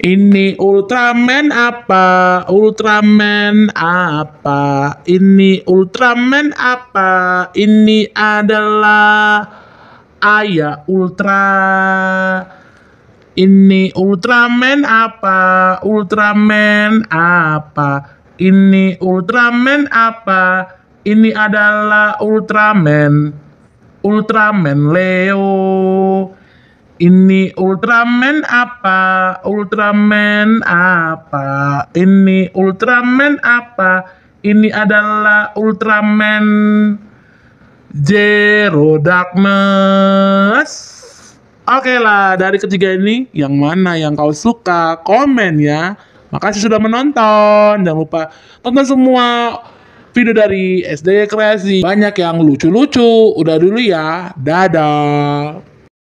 Ini Ultraman apa? Ultraman apa? Ini Ultraman apa? Ini adalah Ayah Ultra. Ini Ultraman apa? Ultraman apa? Ini Ultraman apa? Ini adalah Ultraman. Ultraman Leo. Ini Ultraman apa? Ultraman apa? Ini Ultraman apa? Ini adalah Ultraman Zero Darkness. Oke lah, dari ketiga ini yang mana yang kau suka? Komen ya. Makasih sudah menonton. Jangan lupa tonton semua video dari SD Kreasi. Banyak yang lucu-lucu. Udah dulu ya. Dadah.